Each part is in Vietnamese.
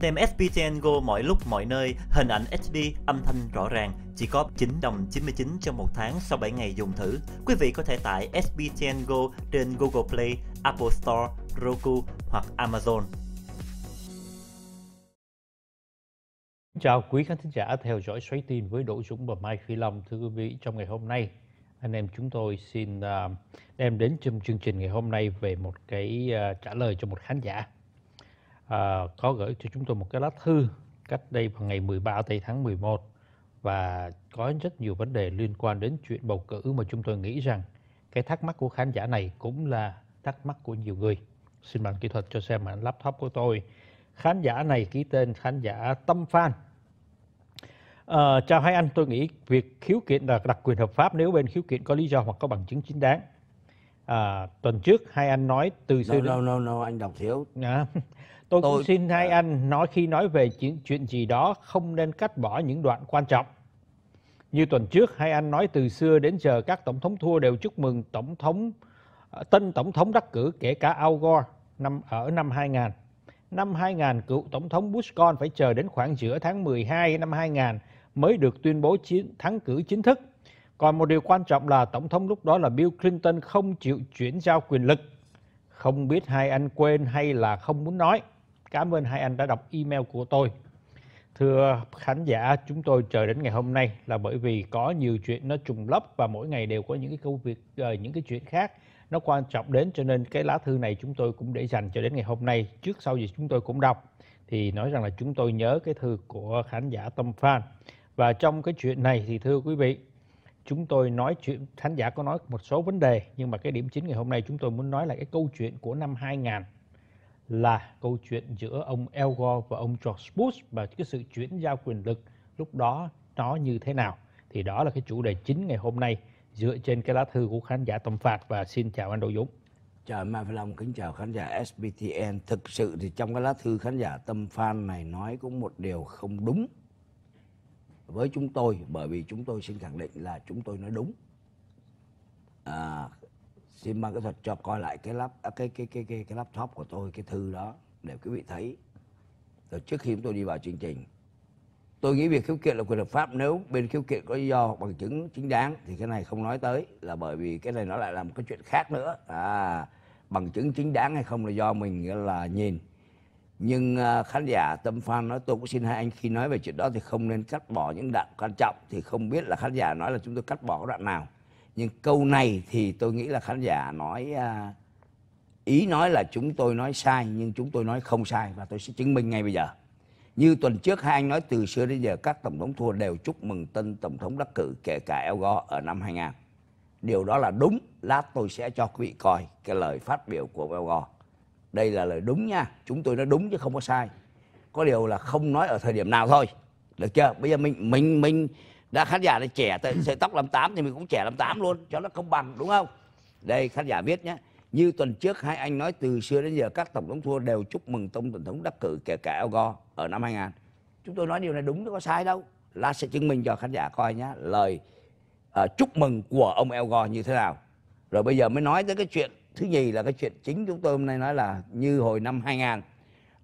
Tem SPTN Go mọi lúc mọi nơi, hình ảnh HD, âm thanh rõ ràng, chỉ có 9 đồng 99 cho một tháng sau 7 ngày dùng thử. Quý vị có thể tải SPTN Go trên Google Play, Apple Store, Roku hoặc Amazon. Chào quý khán thính giả theo dõi xoáy tin với Đỗ Dũng và Mai Phi Long. Thưa quý vị, trong ngày hôm nay, anh em chúng tôi xin à, đem đến trong chương trình ngày hôm nay về một cái à, trả lời cho một khán giả à, có gửi cho chúng tôi một cái lá thư cách đây vào ngày 13 tây tháng 11 và có rất nhiều vấn đề liên quan đến chuyện bầu cử mà chúng tôi nghĩ rằng cái thắc mắc của khán giả này cũng là thắc mắc của nhiều người. Xin bạn kỹ thuật cho xem màn laptop của tôi. Khán giả này ký tên khán giả Tâm Phan. À, chào hai anh, tôi nghĩ việc khiếu kiện là đặc quyền hợp pháp nếu bên khiếu kiện có lý do hoặc có bằng chứng chính đáng. À, tuần trước hai anh nói từ xưa no, no, no, no, anh đọc thiếu. À, tôi, tôi cũng xin hai à. anh nói khi nói về chuyện, chuyện gì đó không nên cắt bỏ những đoạn quan trọng. Như tuần trước hai anh nói từ xưa đến giờ các tổng thống thua đều chúc mừng tổng thống à, tân tổng thống đắc cử kể cả Al Gore năm ở năm 2000. Năm 2000 cựu tổng thống Bush con phải chờ đến khoảng giữa tháng 12 năm 2000 mới được tuyên bố chiến thắng cử chính thức còn một điều quan trọng là Tổng thống lúc đó là Bill Clinton không chịu chuyển giao quyền lực. Không biết hai anh quên hay là không muốn nói. Cảm ơn hai anh đã đọc email của tôi. Thưa khán giả, chúng tôi chờ đến ngày hôm nay là bởi vì có nhiều chuyện nó trùng lấp và mỗi ngày đều có những cái câu việc, ờ, những cái chuyện khác nó quan trọng đến cho nên cái lá thư này chúng tôi cũng để dành cho đến ngày hôm nay trước sau gì chúng tôi cũng đọc thì nói rằng là chúng tôi nhớ cái thư của khán giả Tâm Phan và trong cái chuyện này thì thưa quý vị chúng tôi nói chuyện khán giả có nói một số vấn đề nhưng mà cái điểm chính ngày hôm nay chúng tôi muốn nói là cái câu chuyện của năm 2000 là câu chuyện giữa ông Al Gore và ông George Bush và cái sự chuyển giao quyền lực lúc đó nó như thế nào thì đó là cái chủ đề chính ngày hôm nay dựa trên cái lá thư của khán giả Tâm Phạt và xin chào anh Đỗ Dũng. Chào Mai Phi Long, kính chào khán giả SBTN. Thực sự thì trong cái lá thư khán giả Tâm Phan này nói cũng một điều không đúng với chúng tôi bởi vì chúng tôi xin khẳng định là chúng tôi nói đúng à, xin mang kỹ thuật cho coi lại cái lap à, cái, cái cái cái cái laptop của tôi cái thư đó để quý vị thấy rồi trước khi chúng tôi đi vào chương trình tôi nghĩ việc khiếu kiện là quyền hợp pháp nếu bên khiếu kiện có lý do bằng chứng chính đáng thì cái này không nói tới là bởi vì cái này nó lại là một cái chuyện khác nữa à bằng chứng chính đáng hay không là do mình là nhìn nhưng à, khán giả tâm phan nói tôi cũng xin hai anh khi nói về chuyện đó thì không nên cắt bỏ những đoạn quan trọng thì không biết là khán giả nói là chúng tôi cắt bỏ đoạn nào nhưng câu này thì tôi nghĩ là khán giả nói à, ý nói là chúng tôi nói sai nhưng chúng tôi nói không sai và tôi sẽ chứng minh ngay bây giờ như tuần trước hai anh nói từ xưa đến giờ các tổng thống thua đều chúc mừng tân tổng thống đắc cử kể cả El Gore ở năm 2000 điều đó là đúng lát tôi sẽ cho quý vị coi cái lời phát biểu của El Gore đây là lời đúng nha chúng tôi nói đúng chứ không có sai có điều là không nói ở thời điểm nào thôi được chưa bây giờ mình mình mình đã khán giả này trẻ sợi tóc tám thì mình cũng trẻ tám luôn cho nó công bằng đúng không đây khán giả viết nhé như tuần trước hai anh nói từ xưa đến giờ các tổng thống thua đều chúc mừng tổng thống đắc cử kể cả Al Gore ở năm 2000 chúng tôi nói điều này đúng chứ có sai đâu lát sẽ chứng minh cho khán giả coi nhé lời uh, chúc mừng của ông Al Gore như thế nào rồi bây giờ mới nói tới cái chuyện thứ nhì là cái chuyện chính chúng tôi hôm nay nói là như hồi năm 2000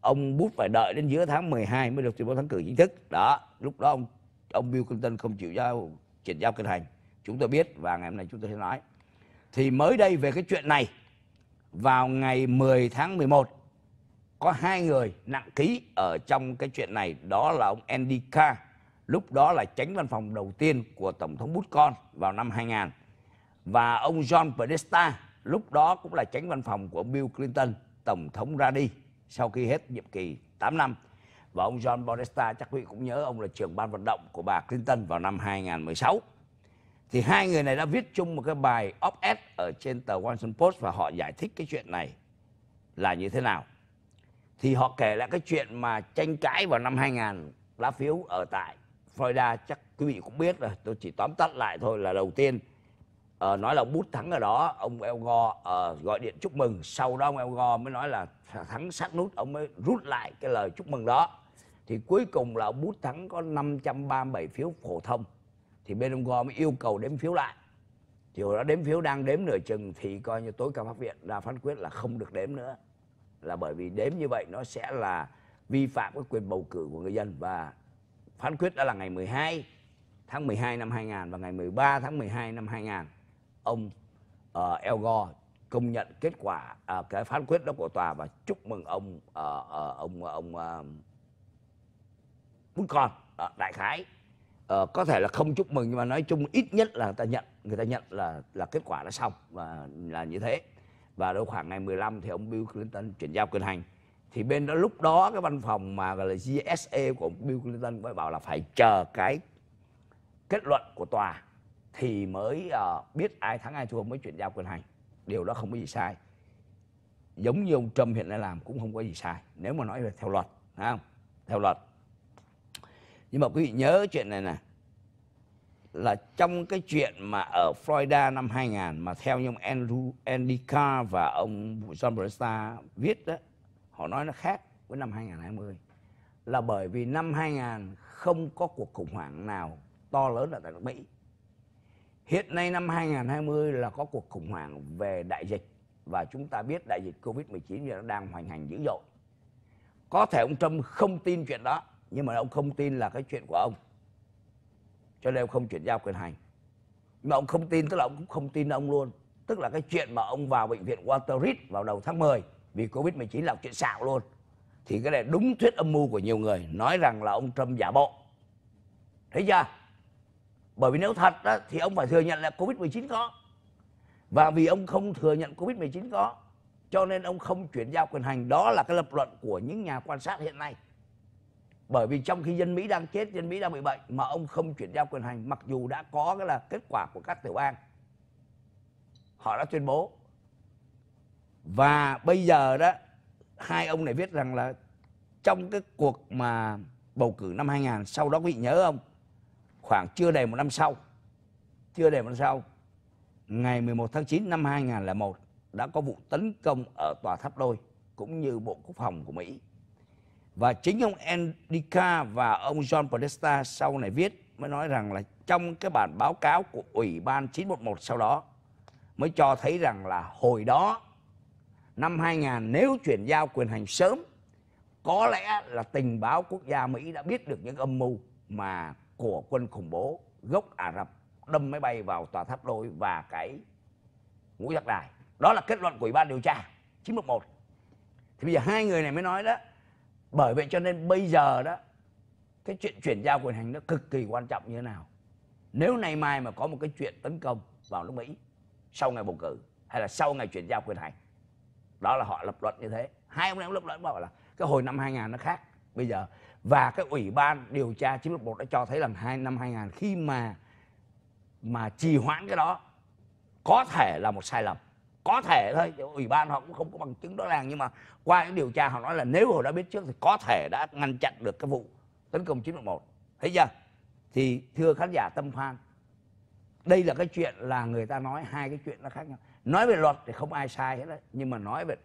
ông Bush phải đợi đến giữa tháng 12 mới được tuyên bố thắng cử chính thức đó lúc đó ông ông Bill Clinton không chịu giao chuyển giao quyền hành chúng tôi biết và ngày hôm nay chúng tôi sẽ nói thì mới đây về cái chuyện này vào ngày 10 tháng 11 có hai người nặng ký ở trong cái chuyện này đó là ông Andy Carr lúc đó là tránh văn phòng đầu tiên của tổng thống Bush con vào năm 2000 và ông John Podesta lúc đó cũng là tránh văn phòng của Bill Clinton, tổng thống ra đi sau khi hết nhiệm kỳ 8 năm. Và ông John Podesta chắc quý cũng nhớ ông là trưởng ban vận động của bà Clinton vào năm 2016. Thì hai người này đã viết chung một cái bài op-ed ở trên tờ Washington Post và họ giải thích cái chuyện này là như thế nào. Thì họ kể lại cái chuyện mà tranh cãi vào năm 2000 lá phiếu ở tại Florida chắc quý vị cũng biết rồi, tôi chỉ tóm tắt lại thôi là đầu tiên Ờ, nói là ông bút thắng ở đó ông Elgo uh, ờ, gọi điện chúc mừng sau đó ông Elgo mới nói là thắng sát nút ông mới rút lại cái lời chúc mừng đó thì cuối cùng là ông bút thắng có 537 phiếu phổ thông thì bên ông Go mới yêu cầu đếm phiếu lại thì hồi đó đếm phiếu đang đếm nửa chừng thì coi như tối cao pháp viện ra phán quyết là không được đếm nữa là bởi vì đếm như vậy nó sẽ là vi phạm cái quyền bầu cử của người dân và phán quyết đã là ngày 12 tháng 12 năm 2000 và ngày 13 tháng 12 năm 2000 ông uh, ờ, El Gore công nhận kết quả uh, cái phán quyết đó của tòa và chúc mừng ông uh, uh, ông ông uh, con uh, đại khái uh, có thể là không chúc mừng nhưng mà nói chung ít nhất là người ta nhận người ta nhận là là kết quả đã xong và là như thế và đâu khoảng ngày 15 thì ông Bill Clinton chuyển giao quyền hành thì bên đó lúc đó cái văn phòng mà gọi là GSA của ông Bill Clinton mới bảo là phải chờ cái kết luận của tòa thì mới uh, biết ai thắng ai thua mới chuyển giao quyền hành điều đó không có gì sai giống như ông Trump hiện nay làm cũng không có gì sai nếu mà nói về theo luật không theo luật nhưng mà quý vị nhớ chuyện này nè là trong cái chuyện mà ở Florida năm 2000 mà theo như ông Andrew Andy Carr và ông John Barista viết đó họ nói nó khác với năm 2020 là bởi vì năm 2000 không có cuộc khủng hoảng nào to lớn ở tại nước Mỹ Hiện nay năm 2020 là có cuộc khủng hoảng về đại dịch và chúng ta biết đại dịch Covid-19 nó đang hoành hành dữ dội. Có thể ông Trump không tin chuyện đó, nhưng mà ông không tin là cái chuyện của ông. Cho nên ông không chuyển giao quyền hành. Nhưng mà ông không tin tức là ông cũng không tin ông luôn. Tức là cái chuyện mà ông vào bệnh viện Walter Reed vào đầu tháng 10 vì Covid-19 là chuyện xạo luôn. Thì cái này đúng thuyết âm mưu của nhiều người nói rằng là ông Trump giả bộ. Thấy chưa? bởi vì nếu thật đó, thì ông phải thừa nhận là covid 19 có và vì ông không thừa nhận covid 19 có cho nên ông không chuyển giao quyền hành đó là cái lập luận của những nhà quan sát hiện nay bởi vì trong khi dân Mỹ đang chết dân Mỹ đang bị bệnh mà ông không chuyển giao quyền hành mặc dù đã có cái là kết quả của các tiểu bang họ đã tuyên bố và bây giờ đó hai ông này viết rằng là trong cái cuộc mà bầu cử năm 2000 sau đó quý vị nhớ không khoảng chưa đầy một năm sau chưa đầy một năm sau ngày 11 tháng 9 năm 2001 đã có vụ tấn công ở tòa tháp đôi cũng như bộ quốc phòng của Mỹ và chính ông Endica và ông John Podesta sau này viết mới nói rằng là trong cái bản báo cáo của Ủy ban 911 sau đó mới cho thấy rằng là hồi đó năm 2000 nếu chuyển giao quyền hành sớm có lẽ là tình báo quốc gia Mỹ đã biết được những âm mưu mà của quân khủng bố gốc Ả Rập đâm máy bay vào tòa tháp đôi và cái ngũ giác đài. Đó là kết luận của Ủy ban điều tra 911. Thì bây giờ hai người này mới nói đó. Bởi vậy cho nên bây giờ đó cái chuyện chuyển giao quyền hành nó cực kỳ quan trọng như thế nào. Nếu nay mai mà có một cái chuyện tấn công vào nước Mỹ sau ngày bầu cử hay là sau ngày chuyển giao quyền hành đó là họ lập luận như thế hai ông này cũng lập luận bảo là cái hồi năm 2000 nó khác bây giờ và cái ủy ban điều tra 911 đã cho thấy rằng hai năm 2000 khi mà mà trì hoãn cái đó có thể là một sai lầm có thể thôi ủy ban họ cũng không có bằng chứng rõ ràng nhưng mà qua cái điều tra họ nói là nếu họ đã biết trước thì có thể đã ngăn chặn được cái vụ tấn công 911 thấy chưa thì thưa khán giả tâm phan đây là cái chuyện là người ta nói hai cái chuyện nó khác nhau nói về luật thì không ai sai hết đấy nhưng mà nói về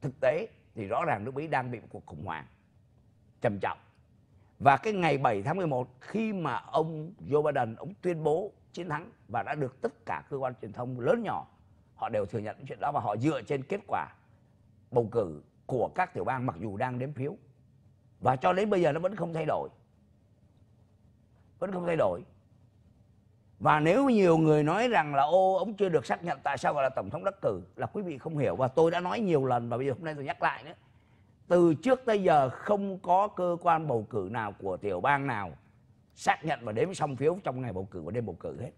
thực tế thì rõ ràng nước mỹ đang bị một cuộc khủng hoảng trầm trọng và cái ngày 7 tháng 11 khi mà ông Joe Biden ông tuyên bố chiến thắng và đã được tất cả cơ quan truyền thông lớn nhỏ họ đều thừa nhận chuyện đó và họ dựa trên kết quả bầu cử của các tiểu bang mặc dù đang đếm phiếu và cho đến bây giờ nó vẫn không thay đổi vẫn không thay đổi và nếu nhiều người nói rằng là ô ông chưa được xác nhận tại sao gọi là tổng thống đắc cử là quý vị không hiểu và tôi đã nói nhiều lần và bây giờ hôm nay tôi nhắc lại nữa từ trước tới giờ không có cơ quan bầu cử nào của tiểu bang nào xác nhận và đếm xong phiếu trong ngày bầu cử và đêm bầu cử hết.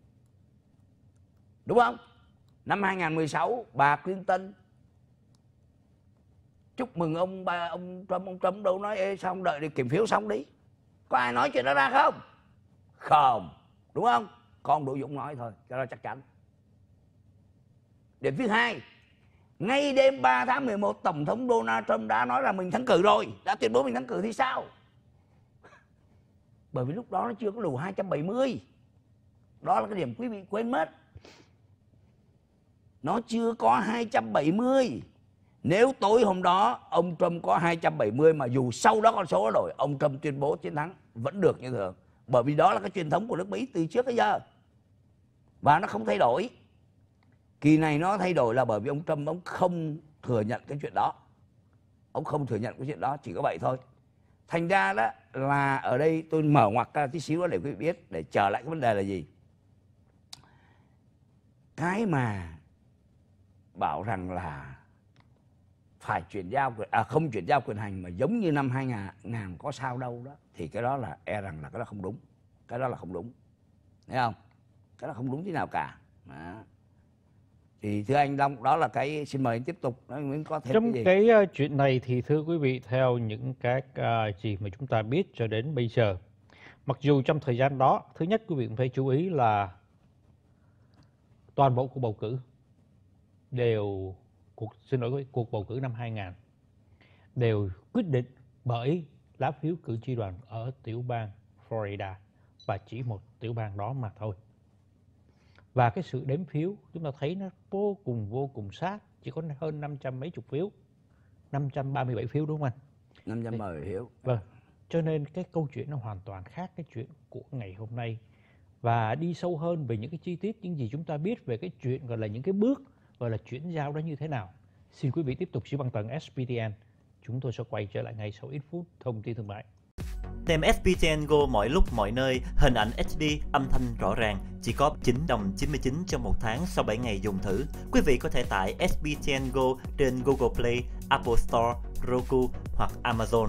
Đúng không? Năm 2016 bà Clinton chúc mừng ông ba ông Trump ông Trump đâu nói ê xong đợi đi kiểm phiếu xong đi. Có ai nói chuyện đó ra không? Không, đúng không? Con Đỗ Dũng nói thôi, cho nó chắc chắn. Điểm thứ hai, ngay đêm 3 tháng 11 tổng thống Donald Trump đã nói là mình thắng cử rồi đã tuyên bố mình thắng cử thì sao bởi vì lúc đó nó chưa có đủ 270 đó là cái điểm quý vị quên mất nó chưa có 270 nếu tối hôm đó ông Trump có 270 mà dù sau đó con số đổi ông Trump tuyên bố chiến thắng vẫn được như thường bởi vì đó là cái truyền thống của nước Mỹ từ trước tới giờ và nó không thay đổi Kỳ này nó thay đổi là bởi vì ông Trump ông không thừa nhận cái chuyện đó. Ông không thừa nhận cái chuyện đó, chỉ có vậy thôi. Thành ra đó là ở đây tôi mở ngoặc ra tí xíu đó để quý vị biết để trở lại cái vấn đề là gì. Cái mà bảo rằng là phải chuyển giao quyền à không chuyển giao quyền hành mà giống như năm 2000 ngàn có sao đâu đó thì cái đó là e rằng là cái đó không đúng. Cái đó là không đúng. Thấy không? Cái đó không đúng thế nào cả. Đó thì thưa anh Long đó là cái xin mời anh tiếp tục nói Nguyễn có thể trong cái, gì? cái ờ, chuyện này thì thưa quý vị theo những các ờ, gì mà chúng ta biết cho đến bây giờ mặc dù trong thời gian đó thứ nhất quý vị cũng phải chú ý là toàn bộ cuộc bầu cử đều cuộc xin lỗi cuộc bầu cử năm 2000 đều quyết định bởi lá phiếu cử tri đoàn ở tiểu bang Florida và chỉ một tiểu bang đó mà thôi và cái sự đếm phiếu chúng ta thấy nó vô cùng vô cùng sát chỉ có hơn 500 mấy chục phiếu 537 phiếu đúng không anh 510 phiếu vâng cho nên cái câu chuyện nó hoàn toàn khác cái chuyện của ngày hôm nay và đi sâu hơn về những cái chi tiết những gì chúng ta biết về cái chuyện gọi là những cái bước gọi là chuyển giao đó như thế nào xin quý vị tiếp tục sử bằng tầng SPTN chúng tôi sẽ quay trở lại ngay sau ít phút thông tin thương mại Tem SPTN Go mọi lúc mọi nơi, hình ảnh HD, âm thanh rõ ràng, chỉ có 9 đồng 99 trong một tháng sau 7 ngày dùng thử. Quý vị có thể tải SPTN Go trên Google Play, Apple Store, Roku hoặc Amazon.